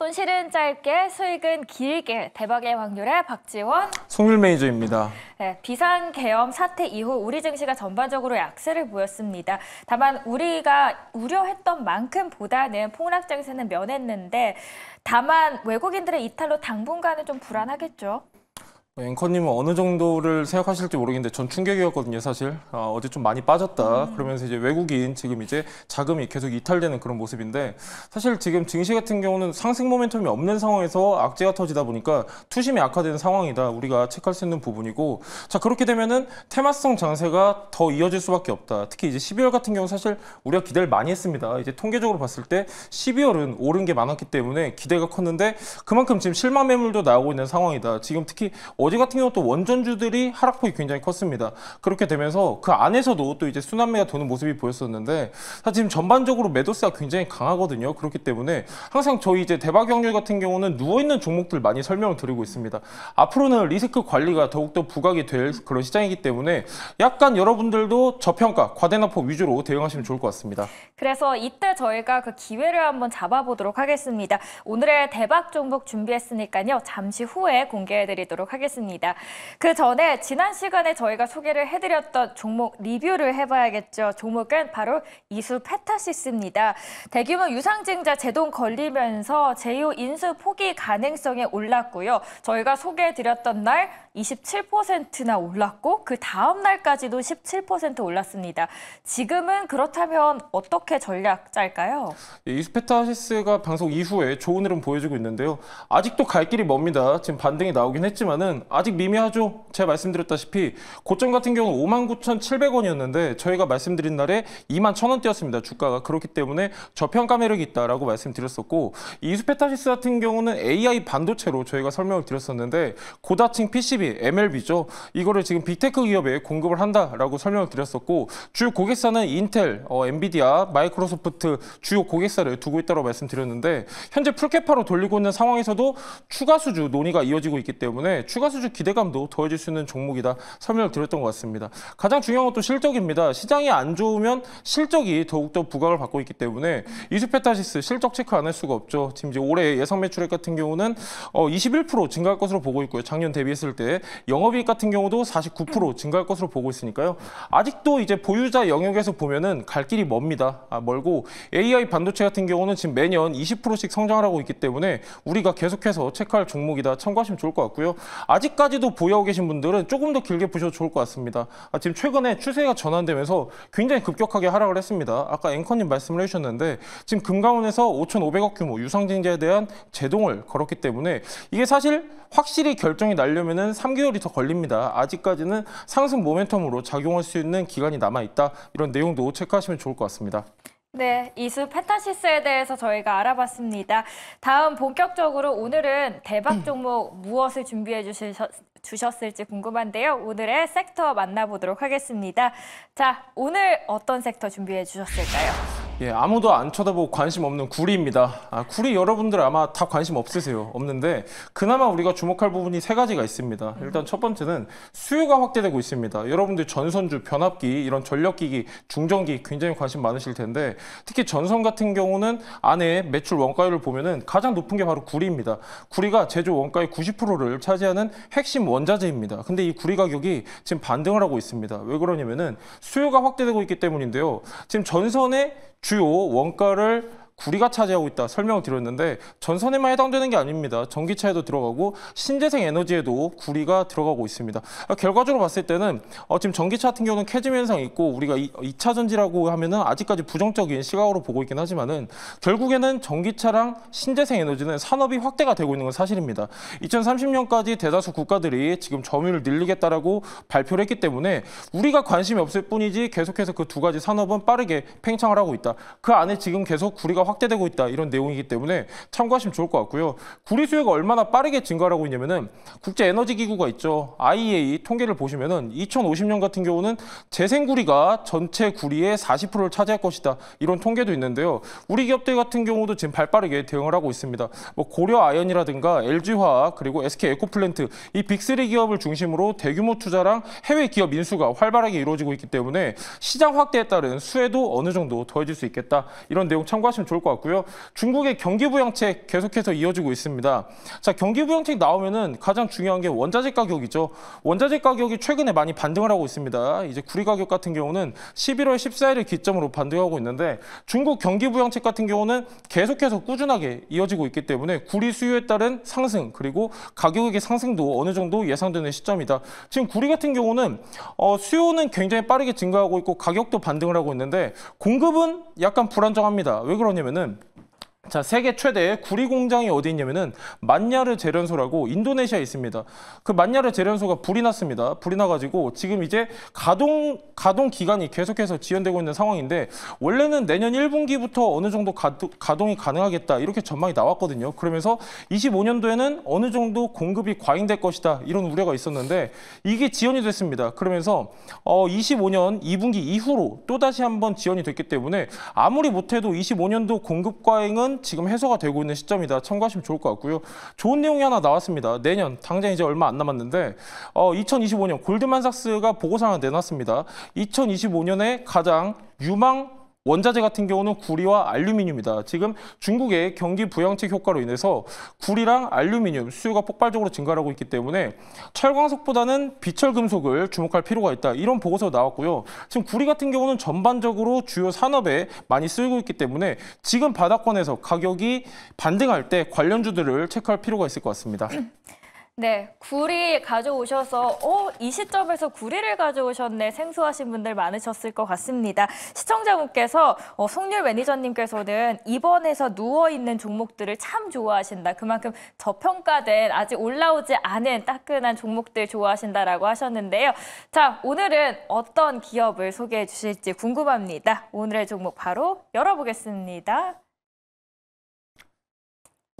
손실은 짧게, 수익은 길게, 대박의 확률의 박지원, 송률 매니저입니다. 네, 비상계엄 사태 이후 우리 증시가 전반적으로 약세를 보였습니다. 다만 우리가 우려했던 만큼 보다는 폭락 장세는 면했는데 다만 외국인들의 이탈로 당분간은 좀 불안하겠죠. 뭐 앵커님은 어느 정도를 생각하실지 모르겠는데 전 충격이었거든요, 사실. 아, 어제 좀 많이 빠졌다. 음. 그러면서 이제 외국인 지금 이제 자금이 계속 이탈되는 그런 모습인데 사실 지금 증시 같은 경우는 상승 모멘텀이 없는 상황에서 악재가 터지다 보니까 투심이 악화되는 상황이다. 우리가 체크할 수 있는 부분이고 자 그렇게 되면은 테마성 장세가 더 이어질 수밖에 없다. 특히 이제 12월 같은 경우 사실 우리가 기대를 많이 했습니다. 이제 통계적으로 봤을 때 12월은 오른 게 많았기 때문에 기대가 컸는데 그만큼 지금 실망 매물도 나오고 있는 상황이다. 지금 특히 어제 같은 경우 또 원전주들이 하락폭이 굉장히 컸습니다. 그렇게 되면서 그 안에서도 또 이제 순환매가 도는 모습이 보였었는데 사실 지금 전반적으로 매도세가 굉장히 강하거든요. 그렇기 때문에 항상 저희 이제 대박 경률 같은 경우는 누워있는 종목들 많이 설명을 드리고 있습니다. 앞으로는 리스크 관리가 더욱더 부각이 될 그런 시장이기 때문에 약간 여러분들도 저평가, 과대납폭 위주로 대응하시면 좋을 것 같습니다. 그래서 이때 저희가 그 기회를 한번 잡아보도록 하겠습니다. 오늘의 대박 종목 준비했으니까요. 잠시 후에 공개해드리도록 하겠습니다. 하겠습니다. 그 전에 지난 시간에 저희가 소개를 해드렸던 종목 리뷰를 해봐야겠죠. 종목은 바로 이수 페타시스입니다. 대규모 유상증자 제동 걸리면서 제휴 인수 포기 가능성이 올랐고요. 저희가 소개해드렸던 날 27%나 올랐고 그 다음 날까지도 17% 올랐습니다. 지금은 그렇다면 어떻게 전략 짤까요? 예, 이수 페타시스가 방송 이후에 좋은 흐름 보여주고 있는데요. 아직도 갈 길이 멉니다. 지금 반등이 나오긴 했지만은 아직 미미하죠. 제가 말씀드렸다시피 고점 같은 경우 는 59,700원이었는데 저희가 말씀드린 날에 21,000원대였습니다. 주가가 그렇기 때문에 저평가 매력이 있다라고 말씀드렸었고 이수페타시스 같은 경우는 AI 반도체로 저희가 설명을 드렸었는데 고다층 PCB, MLB죠. 이거를 지금 빅테크 기업에 공급을 한다라고 설명을 드렸었고 주요 고객사는 인텔, 어, 엔비디아, 마이크로소프트 주요 고객사를 두고 있다고 말씀드렸는데 현재 풀캐파로 돌리고 있는 상황에서도 추가 수주 논의가 이어지고 있기 때문에 추가 추가수주 기대감도 더해질 수 있는 종목이다 설명을 드렸던 것 같습니다. 가장 중요한 것도 실적입니다. 시장이 안 좋으면 실적이 더욱더 부각을 받고 있기 때문에 이수페타시스 실적 체크 안 할 수가 없죠. 지금 이제 올해 예상 매출액 같은 경우는 21% 어, 증가할 것으로 보고 있고요. 작년 대비했을 때 영업이익 같은 경우도 49% 증가할 것으로 보고 있으니까요. 아직도 이제 보유자 영역에서 보면은 갈 길이 멉니다. 아, 멀고 AI 반도체 같은 경우는 지금 매년 20%씩 성장을 하고 있기 때문에 우리가 계속해서 체크할 종목이다 참고하시면 좋을 것 같고요. 아직 아직까지도 보유하고 계신 분들은 조금 더 길게 보셔도 좋을 것 같습니다. 아, 지금 최근에 추세가 전환되면서 굉장히 급격하게 하락을 했습니다. 아까 앵커님 말씀을 해주셨는데 지금 금강원에서 5,500억 규모 유상증자에 대한 제동을 걸었기 때문에 이게 사실 확실히 결정이 나려면 은 3개월이 더 걸립니다. 아직까지는 상승 모멘텀으로 작용할 수 있는 기간이 남아있다. 이런 내용도 체크하시면 좋을 것 같습니다. 네, 이수 페타시스에 대해서 저희가 알아봤습니다. 다음 본격적으로 오늘은 대박 음. 종목 무엇을 준비해 주셨, 주셨을지 궁금한데요. 오늘의 섹터 만나보도록 하겠습니다. 자, 오늘 어떤 섹터 준비해 주셨을까요? 예, 아무도 안 쳐다보고 관심 없는 구리입니다. 아, 구리 여러분들 아마 다 관심 없으세요. 없는데 그나마 우리가 주목할 부분이 세 가지가 있습니다. 일단 첫 번째는 수요가 확대되고 있습니다. 여러분들 전선주, 변압기, 이런 전력기기, 중전기 굉장히 관심 많으실 텐데 특히 전선 같은 경우는 안에 매출 원가율을 보면은 가장 높은 게 바로 구리입니다. 구리가 제조 원가의 90%를 차지하는 핵심 원자재입니다. 근데 이 구리 가격이 지금 반등을 하고 있습니다. 왜 그러냐면은 수요가 확대되고 있기 때문인데요. 지금 전선의 주요 원가를 구리가 차지하고 있다 설명을 드렸는데 전선에만 해당되는 게 아닙니다. 전기차에도 들어가고 신재생 에너지에도 구리가 들어가고 있습니다. 아, 결과적으로 봤을 때는 어, 지금 전기차 같은 경우는 캐즘 현상이 있고 우리가 2차 전지라고 하면은 아직까지 부정적인 시각으로 보고 있긴 하지만은 결국에는 전기차랑 신재생 에너지는 산업이 확대가 되고 있는 건 사실입니다. 2030년까지 대다수 국가들이 지금 점유율을 늘리겠다라고 발표를 했기 때문에 우리가 관심이 없을 뿐이지 계속해서 그 두 가지 산업은 빠르게 팽창을 하고 있다. 그 안에 지금 계속 구리가 확대되고 있다 이런 내용이기 때문에 참고하시면 좋을 것 같고요. 구리 수요가 얼마나 빠르게 증가하고 있냐면은 국제 에너지 기구가 있죠. IEA 통계를 보시면은 2050년 같은 경우는 재생 구리가 전체 구리의 40%를 차지할 것이다 이런 통계도 있는데요. 우리 기업들 같은 경우도 지금 발빠르게 대응을 하고 있습니다. 뭐 고려 아연이라든가 LG화학 그리고 SK 에코플랜트 이 빅3 기업을 중심으로 대규모 투자랑 해외 기업 인수가 활발하게 이루어지고 있기 때문에 시장 확대에 따른 수혜도 어느 정도 더해질 수 있겠다 이런 내용 참고하시면 좋을 것 같습니다. 좋을 것 같고요. 중국의 경기 부양책 계속해서 이어지고 있습니다. 자, 경기 부양책 나오면은 가장 중요한 게 원자재 가격이죠. 원자재 가격이 최근에 많이 반등을 하고 있습니다. 이제 구리 가격 같은 경우는 11월 14일을 기점으로 반등하고 있는데 중국 경기 부양책 같은 경우는 계속해서 꾸준하게 이어지고 있기 때문에 구리 수요에 따른 상승 그리고 가격의 상승도 어느 정도 예상되는 시점이다. 지금 구리 같은 경우는 어, 수요는 굉장히 빠르게 증가하고 있고 가격도 반등을 하고 있는데 공급은 약간 불안정합니다. 왜 그러냐? 뭐냐면은 자, 세계 최대 구리 공장이 어디 있냐면은 만야르 재련소라고 인도네시아에 있습니다. 그 만야르 재련소가 불이 났습니다. 불이 나가지고 지금 이제 가동 가동 기간이 계속해서 지연되고 있는 상황인데 원래는 내년 1분기부터 어느 정도 가동이 가능하겠다 이렇게 전망이 나왔거든요. 그러면서 25년도에는 어느 정도 공급이 과잉될 것이다 이런 우려가 있었는데 이게 지연이 됐습니다. 그러면서 어 25년 2분기 이후로 또 다시 한번 지연이 됐기 때문에 아무리 못해도 25년도 공급 과잉은 지금 해소가 되고 있는 시점이다. 참고하시면 좋을 것 같고요. 좋은 내용이 하나 나왔습니다. 내년 당장 이제 얼마 안 남았는데 어, 2025년 골드만삭스가 보고서를 내놨습니다. 2025년에 가장 유망 원자재 같은 경우는 구리와 알루미늄입니다 지금 중국의 경기 부양책 효과로 인해서 구리랑 알루미늄 수요가 폭발적으로 증가하고 있기 때문에 철광석보다는 비철금속을 주목할 필요가 있다. 이런 보고서 나왔고요. 지금 구리 같은 경우는 전반적으로 주요 산업에 많이 쓰이고 있기 때문에 지금 바닥권에서 가격이 반등할 때 관련주들을 체크할 필요가 있을 것 같습니다. 네, 구리 가져오셔서 어, 이 시점에서 구리를 가져오셨네 생소하신 분들 많으셨을 것 같습니다. 시청자분께서 어, 송률 매니저님께서는 이번에서 누워있는 종목들을 참 좋아하신다. 그만큼 저평가된 아직 올라오지 않은 따끈한 종목들 좋아하신다라고 하셨는데요. 자, 오늘은 어떤 기업을 소개해 주실지 궁금합니다. 오늘의 종목 바로 열어보겠습니다.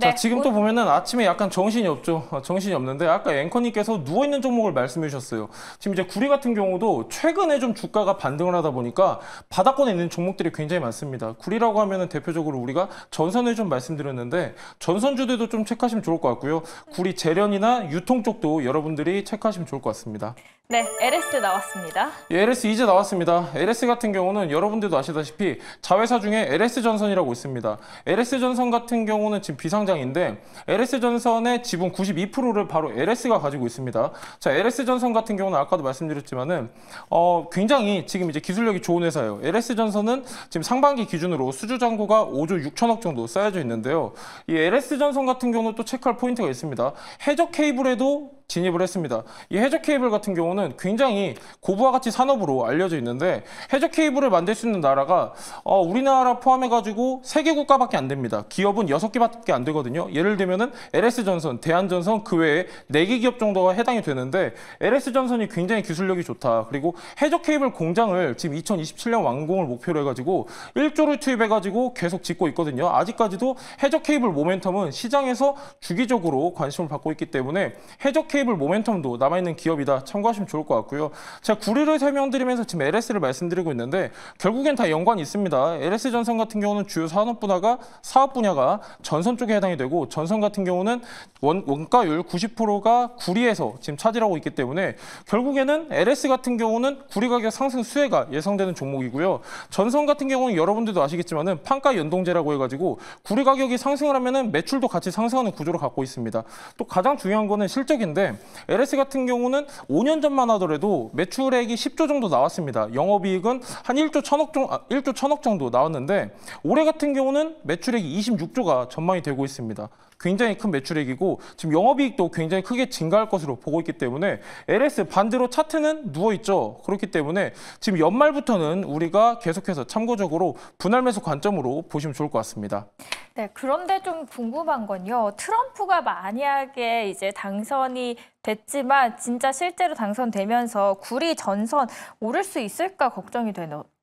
네. 자, 지금 뭐 또 보면은 아침에 약간 정신이 없죠. 어, 정신이 없는데 아까 앵커님께서 누워 있는 종목을 말씀해 주셨어요. 지금 이제 구리 같은 경우도 최근에 좀 주가가 반등을 하다 보니까 바닥권에 있는 종목들이 굉장히 많습니다. 구리라고 하면은 대표적으로 우리가 전선을 좀 말씀드렸는데 전선주들도 좀 체크하시면 좋을 것 같고요. 구리 재련이나 유통 쪽도 여러분들이 체크하시면 좋을 것 같습니다. 네, LS 나왔습니다. 예, LS 이제 나왔습니다. LS 같은 경우는 여러분들도 아시다시피 자회사 중에 LS 전선이라고 있습니다. LS 전선 같은 경우는 지금 비상장 공장인데 LS전선의 지분 92%를 바로 LS가 가지고 있습니다. 자, LS전선 같은 경우는 아까도 말씀드렸지만은 어, 굉장히 지금 이제 기술력이 좋은 회사예요. LS전선은 지금 상반기 기준으로 수주 잔고가 5조 6천억 정도 쌓여져 있는데요. 이 LS전선 같은 경우는 또 체크할 포인트가 있습니다. 해적 케이블에도 진입을 했습니다. 이 해저 케이블 같은 경우는 굉장히 고부와 같이 산업으로 알려져 있는데 해저 케이블을 만들 수 있는 나라가 어, 우리나라 포함해가지고 세개 국가밖에 안 됩니다. 기업은 여섯 개밖에안 되거든요. 예를 들면은 LS전선, 대한전선 그 외에 네개 기업 정도가 해당이 되는데 LS전선이 굉장히 기술력이 좋다. 그리고 해저 케이블 공장을 지금 2027년 완공을 목표로 해가지고 1조를 투입해가지고 계속 짓고 있거든요. 아직까지도 해저 케이블 모멘텀은 시장에서 주기적으로 관심을 받고 있기 때문에 해저 케이블 테이블 모멘텀도 남아있는 기업이다 참고하시면 좋을 것 같고요. 제가 구리를 설명드리면서 지금 LS를 말씀드리고 있는데 결국엔 다 연관이 있습니다. LS 전선 같은 경우는 주요 산업 분야가 사업 분야가 전선 쪽에 해당이 되고 전선 같은 경우는 원, 원가율 90%가 구리에서 지금 차지하고 있기 때문에 결국에는 LS 같은 경우는 구리 가격 상승 수혜가 예상되는 종목이고요. 전선 같은 경우는 여러분들도 아시겠지만은 판가 연동제라고 해가지고 구리 가격이 상승을 하면은 매출도 같이 상승하는 구조를 갖고 있습니다. 또 가장 중요한 거는 실적인데 있는데 LS 같은 경우는 5년 전만 하더라도 매출액이 10조 정도 나왔습니다. 영업이익은 한 1조 천억 정도, 아, 1조 천억 정도 나왔는데 올해 같은 경우는 매출액이 26조가 전망이 되고 있습니다. 굉장히 큰 매출액이고 지금 영업이익도 굉장히 크게 증가할 것으로 보고 있기 때문에 LS 반대로 차트는 누워있죠. 그렇기 때문에 지금 연말부터는 우리가 계속해서 참고적으로 분할 매수 관점으로 보시면 좋을 것 같습니다. 네, 그런데 좀 궁금한 건요. 트럼프가 만약에 이제 당선이 됐지만 진짜 실제로 당선되면서 구리 전선 오를 수 있을까 걱정이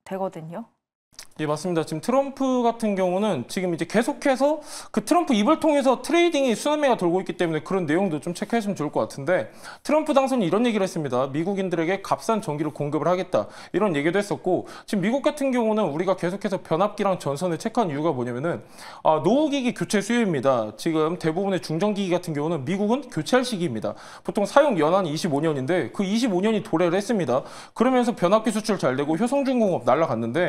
되거든요. 예, 맞습니다. 지금 트럼프 같은 경우는 지금 이제 계속해서 그 트럼프 입을 통해서 트레이딩이 수남매가 돌고 있기 때문에 그런 내용도 좀 체크했으면 좋을 것 같은데 트럼프 당선이 이런 얘기를 했습니다. 미국인들에게 값싼 전기를 공급을 하겠다. 이런 얘기도 했었고 지금 미국 같은 경우는 우리가 계속해서 변압기랑 전선을 체크한 이유가 뭐냐면은 아, 노후기기 교체 수요입니다. 지금 대부분의 중전기기 같은 경우는 미국은 교체할 시기입니다. 보통 사용 연한이 25년인데 그 25년이 도래를 했습니다. 그러면서 변압기 수출 잘 되고 효성중공업 날라갔는데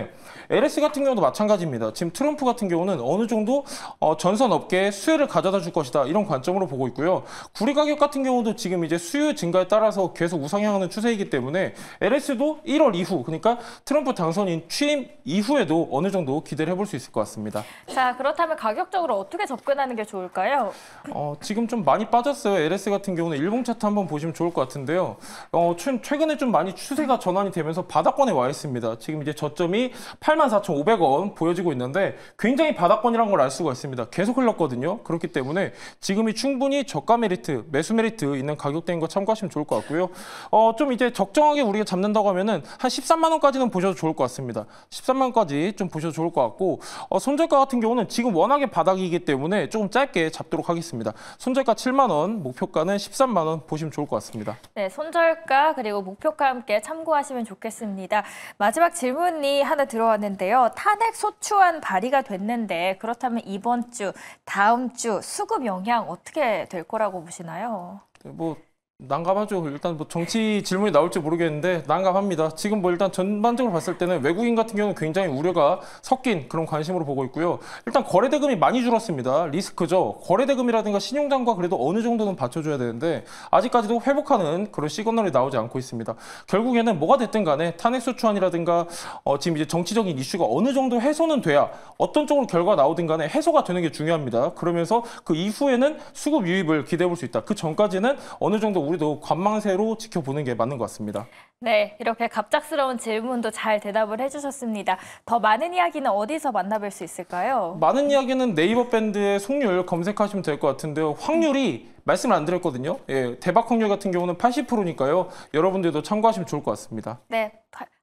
LS 헬스 같은 경우도 마찬가지입니다. 지금 트럼프 같은 경우는 어느 정도 어, 전선 업계에 수혜를 가져다 줄 것이다 이런 관점으로 보고 있고요. 구리 가격 같은 경우도 지금 이제 수요 증가에 따라서 계속 우상향하는 추세이기 때문에 LS도 1월 이후 그러니까 트럼프 당선인 취임 이후에도 어느 정도 기대를 해볼 수 있을 것 같습니다. 자 그렇다면 가격적으로 어떻게 접근하는 게 좋을까요? 어, 지금 좀 많이 빠졌어요. LS 같은 경우는 일봉 차트 한번 보시면 좋을 것 같은데요. 어, 최근에 좀 많이 추세가 전환이 되면서 바닥권에 와 있습니다. 지금 이제 저점이 8만 4천 4 5 0 0원 보여지고 있는데 굉장히 바닥권이라는 걸 알 수가 있습니다. 계속 흘렀거든요. 그렇기 때문에 지금이 충분히 저가 메리트, 매수 메리트 있는 가격대인 거 참고하시면 좋을 것 같고요. 어, 좀 이제 적정하게 우리가 잡는다고 하면은 한 13만 원까지는 보셔도 좋을 것 같습니다. 13만 원까지 좀 보셔도 좋을 것 같고 어, 손절가 같은 경우는 지금 워낙에 바닥이기 때문에 조금 짧게 잡도록 하겠습니다. 손절가 7만 원, 목표가는 13만 원 보시면 좋을 것 같습니다. 네, 손절가 그리고 목표가 함께 참고하시면 좋겠습니다. 마지막 질문이 하나 들어왔는데요. 있는데요. 탄핵 소추안 발의가 됐는데 그렇다면 이번 주, 다음 주 수급 영향 어떻게 될 거라고 보시나요? 뭐 난감하죠. 일단 뭐 정치 질문이 나올지 모르겠는데 난감합니다. 지금 뭐 일단 전반적으로 봤을 때는 외국인 같은 경우는 굉장히 우려가 섞인 그런 관심으로 보고 있고요. 일단 거래대금이 많이 줄었습니다. 리스크죠. 거래대금이라든가 신용장과 그래도 어느 정도는 받쳐줘야 되는데 아직까지도 회복하는 그런 시그널이 나오지 않고 있습니다. 결국에는 뭐가 됐든 간에 탄핵소추안이라든가 어 지금 이제 정치적인 이슈가 어느 정도 해소는 돼야 어떤 쪽으로 결과가 나오든 간에 해소가 되는 게 중요합니다. 그러면서 그 이후에는 수급 유입을 기대해 볼 수 있다. 그 전까지는 어느 정도 우리도 관망세로 지켜보는 게 맞는 것 같습니다. 네, 이렇게 갑작스러운 질문도 잘 대답을 해주셨습니다. 더 많은 이야기는 어디서 만나뵐 수 있을까요? 많은 이야기는 네이버 밴드의 속률 검색하시면 될 것 같은데요. 확률이 말씀을 안 드렸거든요. 예, 대박 확률 같은 경우는 80%니까요. 여러분들도 참고하시면 좋을 것 같습니다. 네.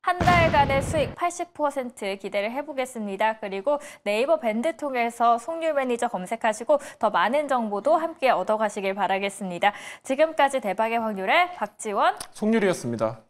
한 달간의 수익 80% 기대를 해보겠습니다. 그리고 네이버 밴드 통해서 송률 매니저 검색하시고 더 많은 정보도 함께 얻어가시길 바라겠습니다. 지금까지 대박의 확률의 박지원, 송률이었습니다.